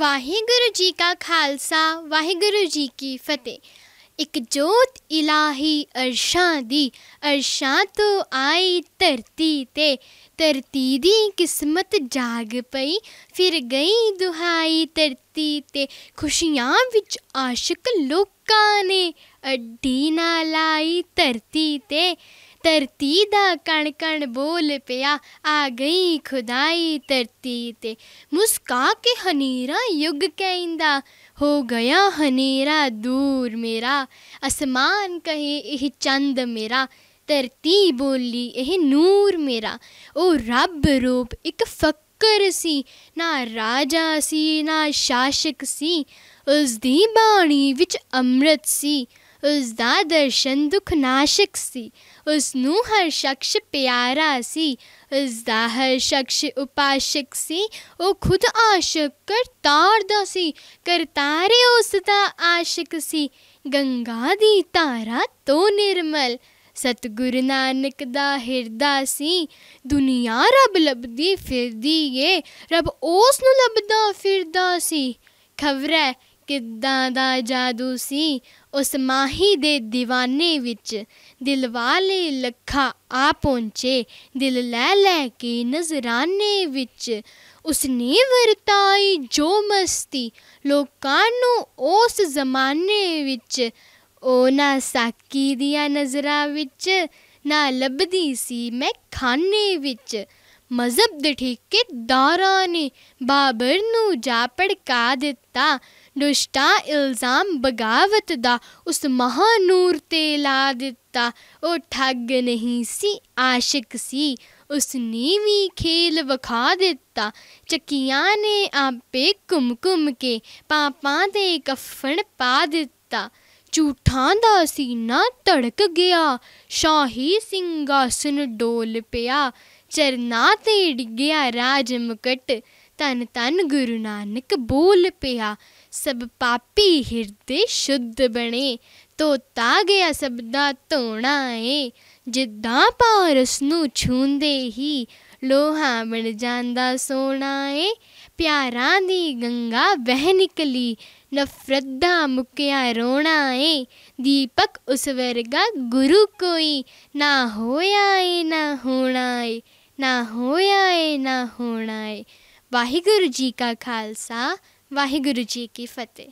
ਵਾਹਿਗੁਰੂ ਜੀ ਕਾ ਖਾਲਸਾ ਵਾਹਿਗੁਰੂ ਜੀ ਕੀ ਫਤਿਹ ਇੱਕ ਜੋਤ ਇਲਾਹੀ ਅਰਸ਼ਾਂ ਦੀ ਅਰਸ਼ਾਂ ਤੋਂ ਆਈ ਧਰਤੀ ਤੇ ਧਰਤੀ ਦੀ ਕਿਸਮਤ ਜਾਗ ਪਈ ਫਿਰ ਗਈ ਦੁਹਾਈ ਧਰਤੀ ਤੇ ਖੁਸ਼ੀਆਂ ਵਿੱਚ ਆਸ਼ਿਕ ਲੋਕਾਂ ਨੇ ਅੱਡੀ ਨਾ ਲਾਈ ਧਰਤੀ ਤੇ ਧਰਤੀ ਦਾ ਕਣ ਕਣ ਬੋਲ ਪਿਆ ਆ ਗਈ ਖੁਦਾਈ ਧਰਤੀ ਤੇ ਮੁਸਕਾ ਕੇ ਹਨੇਰਾ ਯੁੱਗ ਕਹਿੰਦਾ ਹੋ ਗਿਆ ਹਨੇਰਾ ਦੂਰ ਮੇਰਾ ਅਸਮਾਨ ਕਹੇ ਇਹ ਚੰਦ ਮੇਰਾ ਧਰਤੀ ਬੋਲੀ ਇਹ ਨੂਰ ਮੇਰਾ ਉਹ ਰੱਬ ਰੂਪ ਇੱਕ ਫੱਕਰ ਸੀ ਨਾ ਰਾਜਾ ਸੀ ਨਾ ਸ਼ਾਸਕ ਸੀ ਉਸ ਦੀ ਬਾਣੀ ਵਿੱਚ ਅੰਮ੍ਰਿਤ ਸੀ ਉਸ ਦਾ ਦਰਸ਼ਨ ਦੁਖਨਾਸ਼ਕ ਸੀ ਉਸ ਨੂੰ ਹਰ ਸ਼ਖਸ ਪਿਆਰਾ ਸੀ ਉਸ ਦਾ ਹਰ ਸ਼ਖਸ ਉਪਾਸ਼ਕ ਸੀ ਉਹ ਖੁਦ ਆਸ਼ਕ ਕਰਤਾਰ ਦਾ ਸੀ ਕਰਤਾਰੇ ਉਸ ਦਾ ਆਸ਼ਕ ਸੀ ਗੰਗਾ ਦੀ ਤਾਰਾ ਤੋਂ ਨਿਰਮਲ ਸਤਗੁਰ ਨਾਨਕ ਦਾ ਹਿਰਦਾ ਸੀ ਦੁਨੀਆ ਰੱਬ ਲਬਦੀ ਫਿਰਦੀ ਏ ਰੱਬ ਉਸ ਨੂੰ ਲਬਦਾ ਫਿਰਦਾ ਸੀ ਖਵਰੇ ਕਿੱਦਾਂ ਦਾ ਜਾਦੂ ਸੀ ਉਸ ਮਾਹੀ ਦੇ دیਵਾਨੇ ਵਿੱਚ ਦਿਲਵਾਲੇ ਲੱਖਾ ਆ ਪਹੁੰਚੇ ਦਿਲ ਲੈ ਲੈ ਕੇ ਨਜ਼ਰਾਨੇ ਵਿੱਚ ਉਸ ਨੇ ਵਰਤਾਈ ਜੋ ਮਸਤੀ ਲੋਕਾਂ ਨੂੰ ਉਸ ਜ਼ਮਾਨੇ ਵਿੱਚ ਉਹ ਨਾ ਸਾਕੀ ਦੀਆਂ ਨਜ਼ਰਾਂ ਵਿੱਚ ਨਾ ਲੱਭਦੀ ਸੀ ਮੈਂ ਖਾਨੇ ਵਿੱਚ ਮਜ਼ਬ ਦੇ ਦਾਰਾ ਨੇ ਬਾਬਰ ਨੂੰ ਜਾ ਪੜਕਾ ਦਿੱਤਾ ਦੁਸ਼ਟਾ ਇਲਜ਼ਾਮ ਬਗਾਵਤ ਦਾ ਉਸ ਮਹਾਨੂਰ ਤੇ ਲਾ ਦਿੱਤਾ ਉਹ ਠੱਗ ਨਹੀਂ ਸੀ ਆਸ਼ਿਕ ਸੀ ਉਸ ਨੇ ਵੀ ਖੇਲ ਵਿਖਾ ਦਿੱਤਾ ਚੱਕੀਆਂ ਨੇ ਆਪੇ ਕੁਮਕੁਮ ਕੇ ਪਾਪਾਂ ਦੇ ਕਫਨ ਪਾ ਦਿੱਤਾ ਝੂਠਾਂ ਦਾ ਸੀਨਾ ਧੜਕ ਗਿਆ ਸ਼ਾਹੀ ਸਿੰਘਾਸਨ ਡੋਲ ਪਿਆ ਚਰਨਾ ਤੇ ਡਿੱਗਿਆ ਰਾਜ ਮੁਕਟ ਤਨ ਤਨ ਗੁਰੂ ਨਾਨਕ ਬੋਲ ਪਿਆ ਸਭ ਪਾਪੀ ਹਿਰਦੇ ਸ਼ੁੱਧ ਬਣੇ ਤਾ ਗਿਆ ਸਬਦਾ ਧੋਣਾ ਏ ਜਿੱਦਾਂ ਪਾਰਸ ਨੂੰ ਛੂੰਦੇ ਹੀ ਲੋਹਾ ਬਣ ਜਾਂਦਾ ਸੋਨਾ ਏ ਪਿਆਰਾਂ ਦੀ ਗੰਗਾ ਵਹਿ ਨਿਕਲੀ ਨਫ਼ਰਤ ਦਾ ਮੁੱਕਿਆ ਰੋਣਾ ਏ ਦੀਪਕ ਉਸ ਵਰਗਾ ਗੁਰੂ ਕੋਈ ਨਾ ਹੋਇਆ ਏ ਨਾ ਹੋਣਾ ਏ ਨਾ ਹੋਇਆ ਏ ਨਾ ਹੋਣਾ ਏ ਵਾਹਿਗੁਰੂ ਜੀ ਕਾ ਖਾਲਸਾ ਵਾਹਿਗੁਰੂ ਜੀ ਕੀ ਫਤਿਹ